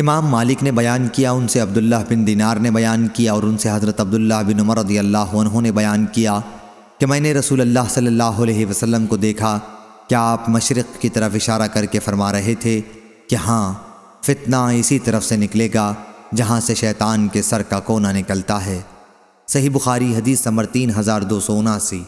इमाम मालिक ने बयान किया उनसे अब्दुल्ला बिन दिनार ने बयान किया और उनसे हज़रत अब्दुल्ला बिन उमर रदी अल्लाह ने बयान किया कि मैंने रसूल अल्लाह सल्लल्लाहु अलैहि वसल्लम को देखा क्या आप मशरक़ की तरफ इशारा करके फरमा रहे थे कि हाँ फितना इसी तरफ से निकलेगा जहाँ से शैतान के सर का कोना निकलता है सही बुखारी हदीस समर तीन हज़ार दो सौ उनासी